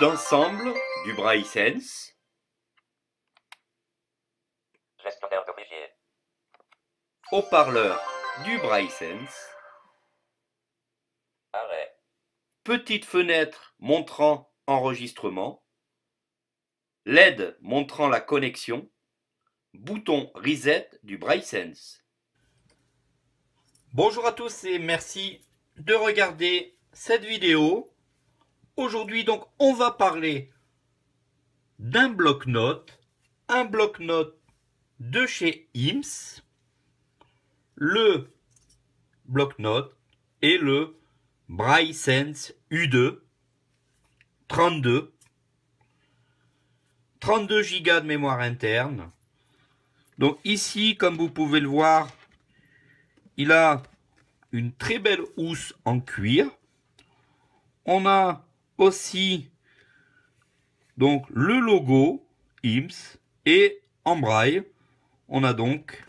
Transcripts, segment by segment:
d'ensemble du Brysense Haut-parleur du Brysense Petite fenêtre montrant enregistrement. LED montrant la connexion. Bouton reset du Brysense Bonjour à tous et merci de regarder cette vidéo. Aujourd'hui, donc, on va parler d'un bloc-notes, un bloc-notes de chez IMS, le bloc-notes et le Brysense U2 32 32 Go de mémoire interne. Donc ici, comme vous pouvez le voir, il a une très belle housse en cuir. On a aussi donc le logo IMSS et en braille, on a donc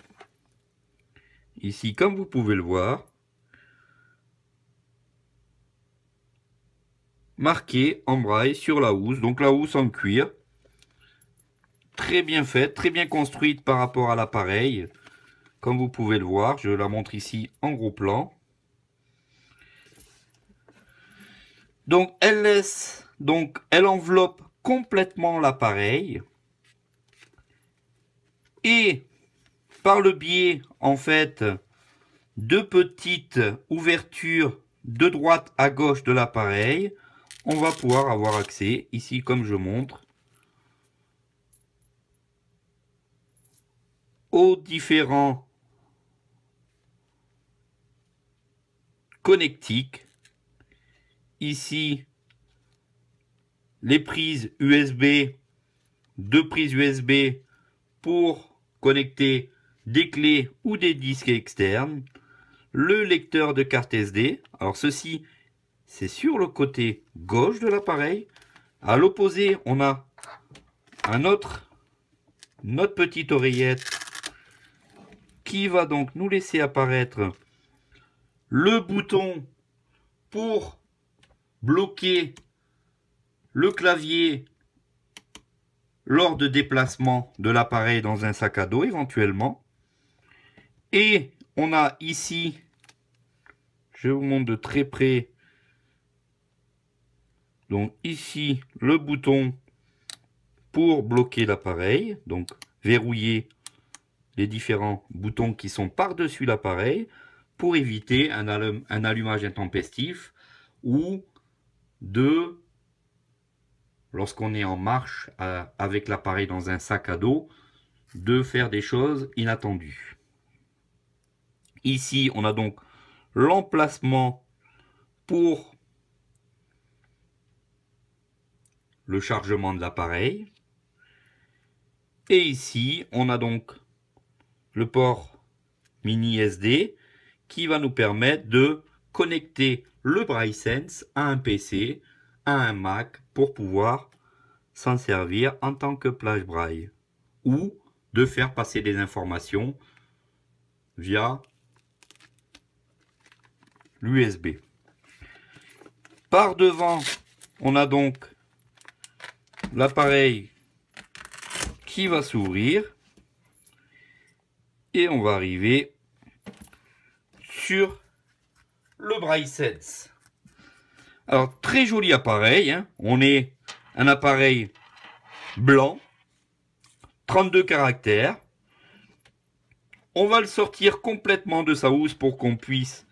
ici, comme vous pouvez le voir, marqué en braille sur la housse, donc la housse en cuir, très bien faite, très bien construite par rapport à l'appareil, comme vous pouvez le voir, je la montre ici en gros plan. Donc elle laisse, donc elle enveloppe complètement l'appareil. Et par le biais en fait de petites ouvertures de droite à gauche de l'appareil, on va pouvoir avoir accès ici comme je montre aux différents connectiques ici les prises USB, deux prises USB pour connecter des clés ou des disques externes, le lecteur de carte SD, alors ceci c'est sur le côté gauche de l'appareil, à l'opposé on a un autre, notre petite oreillette qui va donc nous laisser apparaître le bouton pour bloquer le clavier lors de déplacement de l'appareil dans un sac à dos éventuellement. Et on a ici, je vous montre de très près, donc ici le bouton pour bloquer l'appareil, donc verrouiller les différents boutons qui sont par-dessus l'appareil pour éviter un, un allumage intempestif ou de, lorsqu'on est en marche avec l'appareil dans un sac à dos, de faire des choses inattendues. Ici, on a donc l'emplacement pour le chargement de l'appareil. Et ici, on a donc le port mini SD qui va nous permettre de connecter le BrailleSense à un PC, à un Mac pour pouvoir s'en servir en tant que plage braille ou de faire passer des informations via l'USB. Par devant, on a donc l'appareil qui va s'ouvrir et on va arriver sur le sets Alors, très joli appareil. Hein. On est un appareil blanc, 32 caractères. On va le sortir complètement de sa housse pour qu'on puisse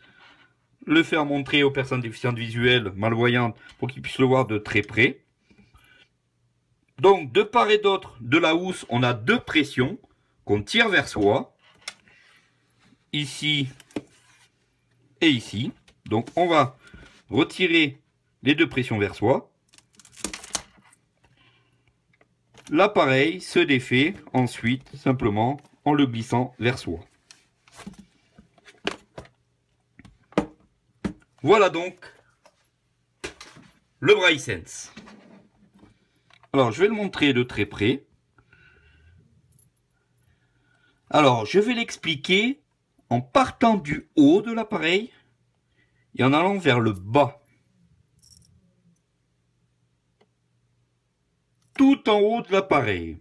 le faire montrer aux personnes déficientes visuelles, malvoyantes, pour qu'ils puissent le voir de très près. Donc, de part et d'autre de la housse, on a deux pressions qu'on tire vers soi. Ici, et ici. Donc on va retirer les deux pressions vers soi. L'appareil se défait ensuite simplement en le glissant vers soi. Voilà donc le Braille Alors je vais le montrer de très près. Alors je vais l'expliquer en partant du haut de l'appareil et en allant vers le bas. Tout en haut de l'appareil,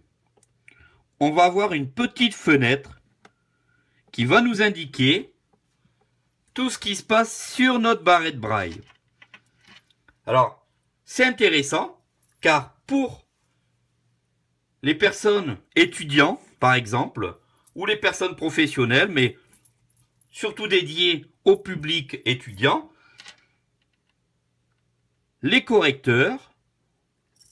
on va avoir une petite fenêtre qui va nous indiquer tout ce qui se passe sur notre barrette braille. Alors, c'est intéressant car pour les personnes étudiantes, par exemple, ou les personnes professionnelles, mais surtout dédié au public étudiant, les correcteurs,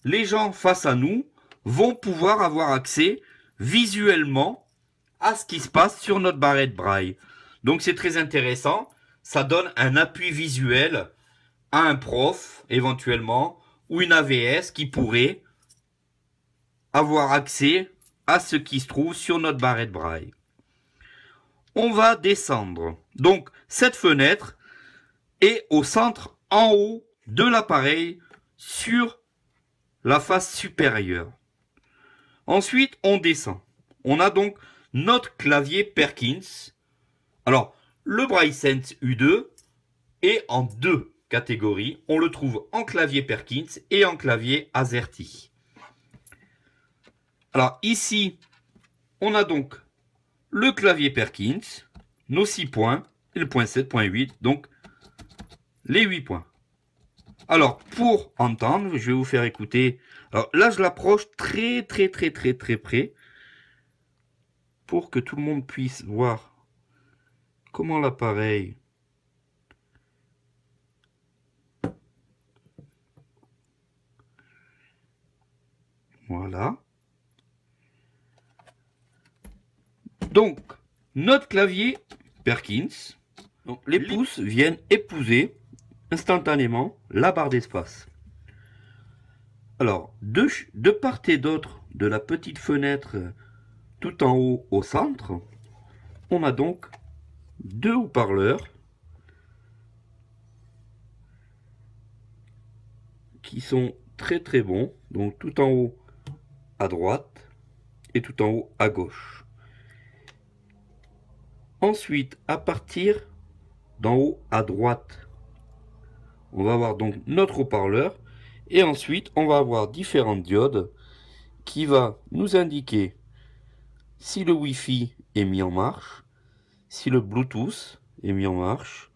les gens face à nous, vont pouvoir avoir accès visuellement à ce qui se passe sur notre barrette braille. Donc c'est très intéressant, ça donne un appui visuel à un prof éventuellement ou une AVS qui pourrait avoir accès à ce qui se trouve sur notre barrette braille on va descendre. Donc cette fenêtre est au centre en haut de l'appareil sur la face supérieure. Ensuite, on descend. On a donc notre clavier Perkins. Alors, le BrySense U2 est en deux catégories. On le trouve en clavier Perkins et en clavier AZERTY. Alors ici, on a donc le clavier Perkins, nos 6 points, et le point 7, point 8, donc les 8 points. Alors, pour entendre, je vais vous faire écouter. Alors là, je l'approche très, très, très, très, très près pour que tout le monde puisse voir comment l'appareil Voilà. Donc, notre clavier Perkins, les pouces viennent épouser instantanément la barre d'espace. Alors, de part et d'autre de la petite fenêtre tout en haut au centre, on a donc deux haut-parleurs qui sont très très bons, donc tout en haut à droite et tout en haut à gauche. Ensuite, à partir d'en haut à droite, on va avoir donc notre haut-parleur. Et ensuite, on va avoir différentes diodes qui va nous indiquer si le Wi-Fi est mis en marche, si le Bluetooth est mis en marche,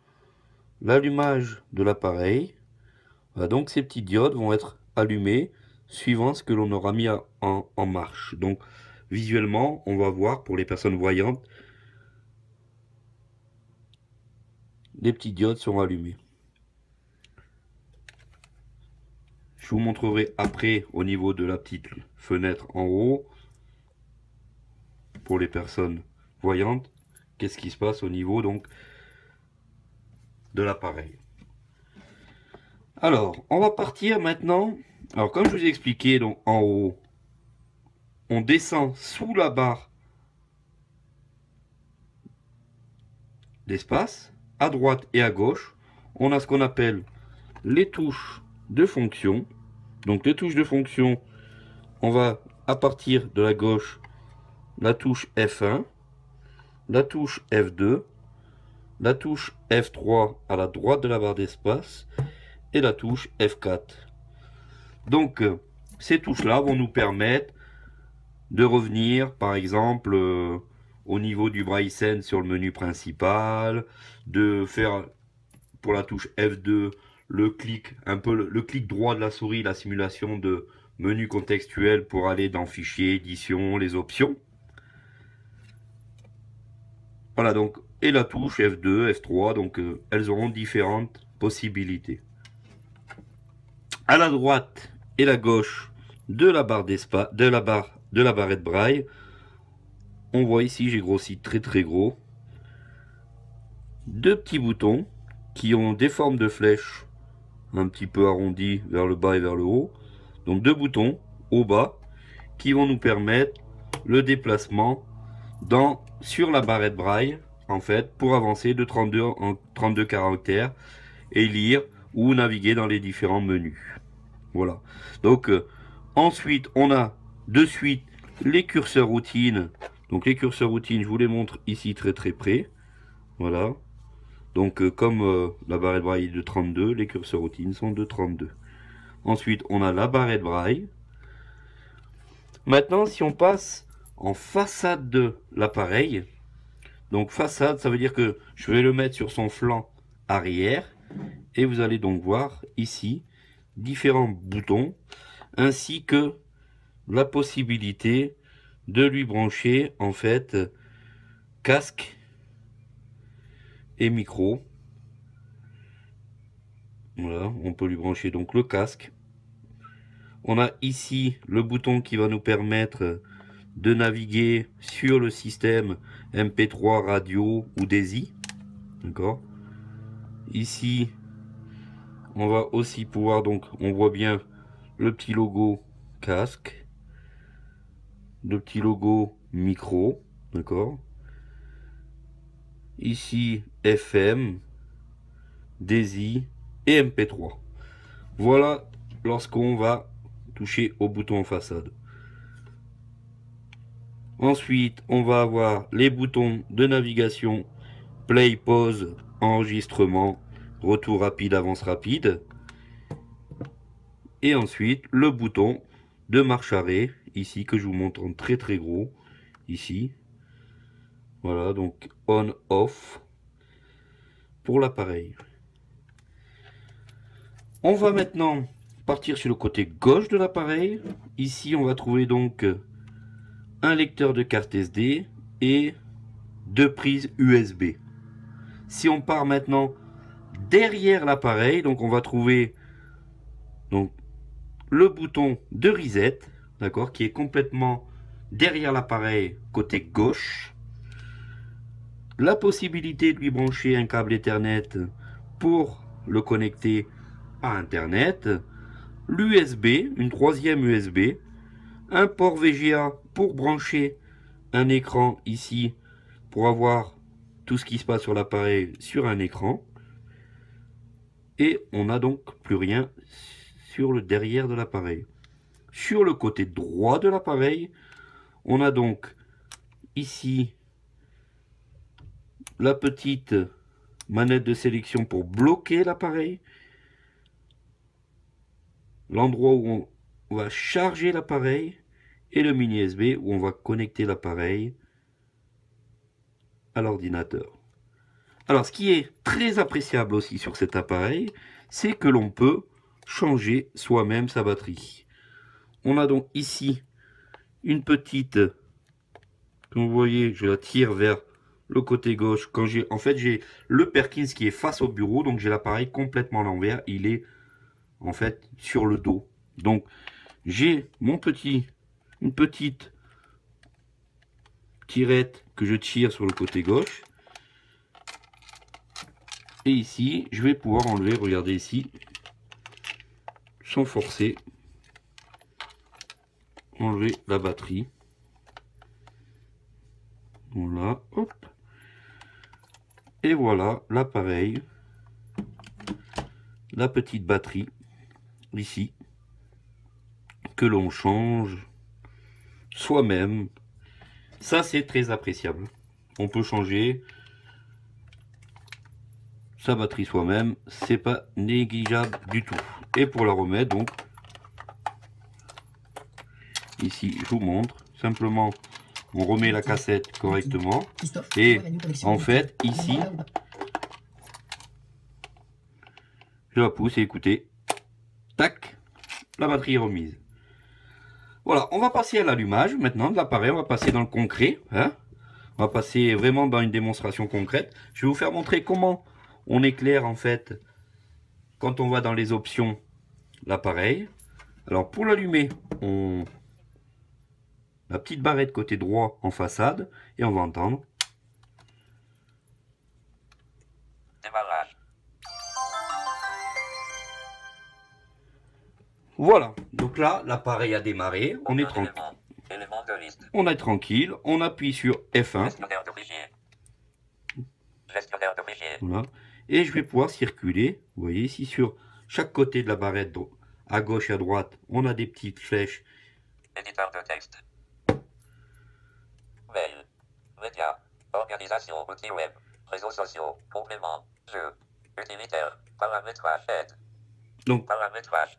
l'allumage de l'appareil. donc ces petites diodes vont être allumées suivant ce que l'on aura mis en marche. Donc visuellement, on va voir pour les personnes voyantes les petites diodes sont allumées. Je vous montrerai après au niveau de la petite fenêtre en haut pour les personnes voyantes qu'est-ce qui se passe au niveau donc de l'appareil. Alors, on va partir maintenant. Alors, comme je vous ai expliqué, donc en haut, on descend sous la barre d'espace à droite et à gauche, on a ce qu'on appelle les touches de fonction. Donc les touches de fonction, on va à partir de la gauche, la touche F1, la touche F2, la touche F3 à la droite de la barre d'espace et la touche F4. Donc euh, ces touches-là vont nous permettre de revenir, par exemple, euh, au niveau du braille scène sur le menu principal, de faire pour la touche F2 le clic, un peu le, clic droit de la souris, la simulation de menu contextuel pour aller dans fichier, édition, les options. Voilà donc, et la touche F2, F3, donc euh, elles auront différentes possibilités. À la droite et la gauche de la barre de la barre de la barrette braille, on voit ici, j'ai grossi très très gros. Deux petits boutons qui ont des formes de flèches un petit peu arrondies vers le bas et vers le haut. Donc deux boutons au bas qui vont nous permettre le déplacement dans, sur la barrette braille en fait pour avancer de 32 en 32 caractères et lire ou naviguer dans les différents menus. Voilà. Donc euh, ensuite on a de suite les curseurs routines donc les curseurs routines, je vous les montre ici très très près. Voilà. Donc euh, comme euh, la barrette braille est de 32, les curseurs routines sont de 32. Ensuite, on a la barrette braille. Maintenant, si on passe en façade de l'appareil, donc façade, ça veut dire que je vais le mettre sur son flanc arrière. Et vous allez donc voir ici différents boutons, ainsi que la possibilité de lui brancher en fait casque et micro. Voilà, on peut lui brancher donc le casque. On a ici le bouton qui va nous permettre de naviguer sur le système MP3 radio ou DAISY. D'accord Ici, on va aussi pouvoir, donc on voit bien le petit logo casque. De petits logos micro, d'accord Ici, FM, desi et MP3. Voilà lorsqu'on va toucher au bouton façade. Ensuite, on va avoir les boutons de navigation, play, pause, enregistrement, retour rapide, avance rapide. Et ensuite, le bouton de marche arrêt ici que je vous montre en très très gros ici voilà donc on off pour l'appareil on va maintenant partir sur le côté gauche de l'appareil ici on va trouver donc un lecteur de carte SD et deux prises USB si on part maintenant derrière l'appareil donc on va trouver donc le bouton de reset d'accord, qui est complètement derrière l'appareil côté gauche. La possibilité de lui brancher un câble Ethernet pour le connecter à Internet. L'USB, une troisième USB. Un port VGA pour brancher un écran ici pour avoir tout ce qui se passe sur l'appareil sur un écran. Et on n'a donc plus rien sur le derrière de l'appareil. Sur le côté droit de l'appareil, on a donc ici la petite manette de sélection pour bloquer l'appareil. L'endroit où on va charger l'appareil et le mini USB où on va connecter l'appareil à l'ordinateur. Alors ce qui est très appréciable aussi sur cet appareil, c'est que l'on peut changer soi-même sa batterie. On a donc ici une petite, comme vous voyez, je la tire vers le côté gauche. Quand j'ai, en fait, j'ai le Perkins qui est face au bureau, donc j'ai l'appareil complètement à l'envers. Il est en fait sur le dos. Donc j'ai mon petit, une petite tirette que je tire sur le côté gauche. Et ici, je vais pouvoir enlever, regardez ici, sans forcer, enlever la batterie. Voilà, hop. Et voilà l'appareil, la petite batterie, ici, que l'on change soi-même. Ça, c'est très appréciable. On peut changer sa batterie soi-même, c'est pas négligeable du tout. Et pour la remettre, donc, ici, je vous montre. Simplement, on remet la cassette correctement. Et en fait, ici, je la pousse et écoutez, tac, la batterie est remise. Voilà, on va passer à l'allumage maintenant de l'appareil, on va passer dans le concret. Hein on va passer vraiment dans une démonstration concrète. Je vais vous faire montrer comment on éclaire en fait quand on va dans les options l'appareil. Alors pour l'allumer, on la petite barrette côté droit en façade et on va entendre. Démarrage. Voilà, donc là l'appareil a démarré, on est tranquille. On est tranquille, on appuie sur F1. voilà. Et je vais pouvoir circuler, vous voyez ici sur chaque côté de la barrette, à gauche et à droite, on a des petites flèches. Éditeur de texte. Mail. Médias. Organisation. Outils web. Réseaux sociaux. compléments, Jeux. utilitaires, Paramétrage. Donc, paramétrage.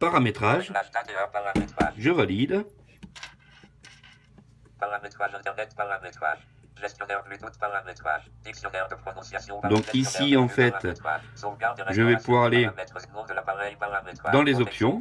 Je valide. Donc ici en fait, je vais pouvoir aller dans les options.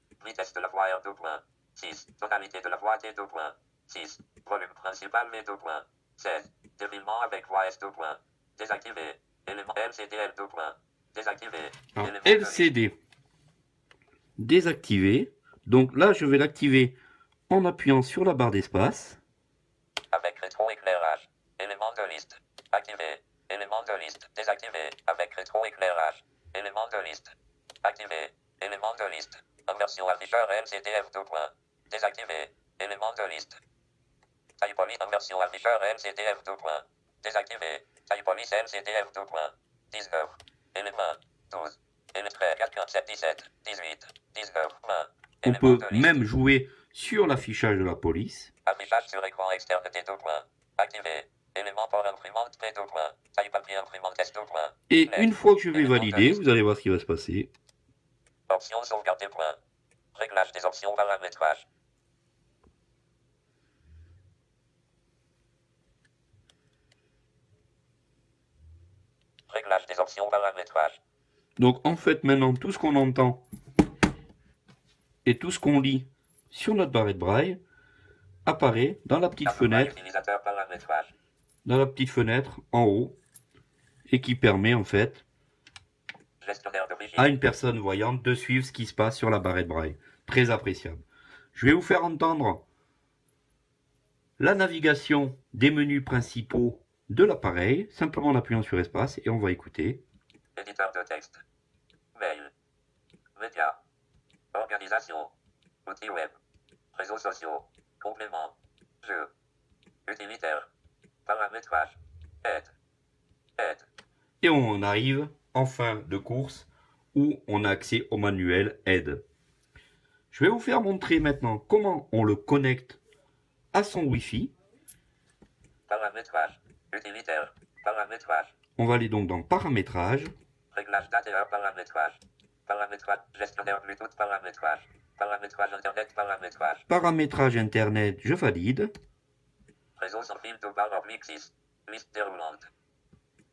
Vitesse de la voie R2 6. Tonalité de la voie T2 6. Volume principal V2 points. Défilement avec voie S2 Désactivé. Élément LCD L2 Désactivé. LCD. Désactivé. Donc là, je vais l'activer en appuyant sur la barre d'espace. Avec rétroéclairage. Élément de liste. Activé. Élément de liste. Désactivé. Avec rétroéclairage. Élément de liste. Activé. Élément de liste. Inversion afficheur LCDF 2. Désactivé. Élément de liste. Taille police inversion afficheur LCDF 2. Désactivé. Taille police LCDF 2. Points. 19. Élément. 12. Élément 13. 14. 47, 17. 18. 19. 20. On peut même jouer sur l'affichage de la police. Affichage sur écran externe des deux Activé. Élément pour imprimante P2. Taille papier imprimante S2. Et une fois que je vais valider, vous allez voir ce qui va se passer. Options point. Réglage des options paramétrage. Réglage des options paramétrage. Donc en fait maintenant tout ce qu'on entend et tout ce qu'on lit sur notre barre de braille apparaît dans la petite fenêtre dans la petite fenêtre en haut et qui permet en fait à une personne voyante de suivre ce qui se passe sur la de braille. Très appréciable. Je vais vous faire entendre la navigation des menus principaux de l'appareil, simplement en appuyant sur espace, et on va écouter. Et on arrive en fin de course où on a accès au manuel aide. Je vais vous faire montrer maintenant comment on le connecte à son Wi-Fi. Paramétrage, utilitaire, paramétrage. On va aller donc dans paramétrage. Réglage date paramétrage. Paramétrage, gestionnaire Bluetooth, paramétrage. Paramétrage internet, paramétrage. Paramétrage internet, je valide. Réseau sans fil de barre oblique 6. Mister Land.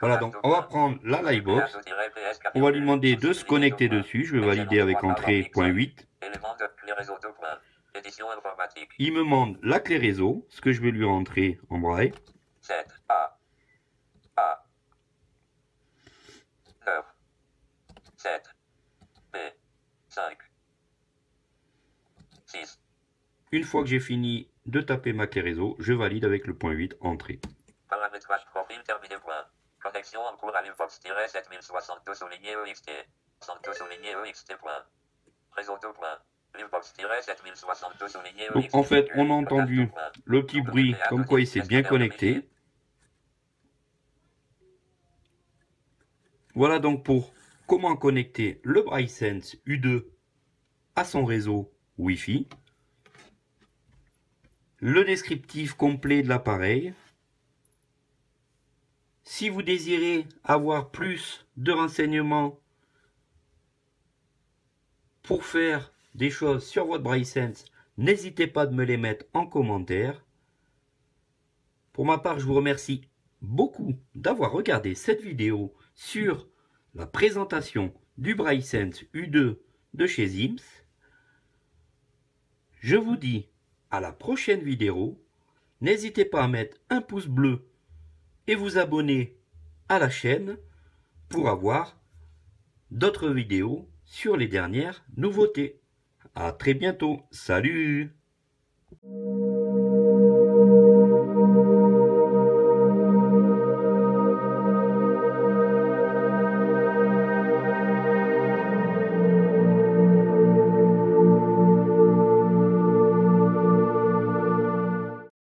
Voilà, donc on va prendre la Livebox. On va lui demander de se connecter dessus. Je vais valider avec entrée point 8. Il me demande la clé réseau, ce que je vais lui rentrer en braille. Une fois que j'ai fini de taper ma clé réseau, je valide avec le point 8 entrée. en en fait, on a entendu le petit bruit comme quoi il s'est bien connecté. Voilà donc pour comment connecter le Brysense U2 à son réseau Wi-Fi le descriptif complet de l'appareil. Si vous désirez avoir plus de renseignements pour faire des choses sur votre BrySense, n'hésitez pas de me les mettre en commentaire. Pour ma part, je vous remercie beaucoup d'avoir regardé cette vidéo sur la présentation du BrySense U2 de chez IMS. Je vous dis à la prochaine vidéo. N'hésitez pas à mettre un pouce bleu et vous abonner à la chaîne pour avoir d'autres vidéos sur les dernières nouveautés. à très bientôt. Salut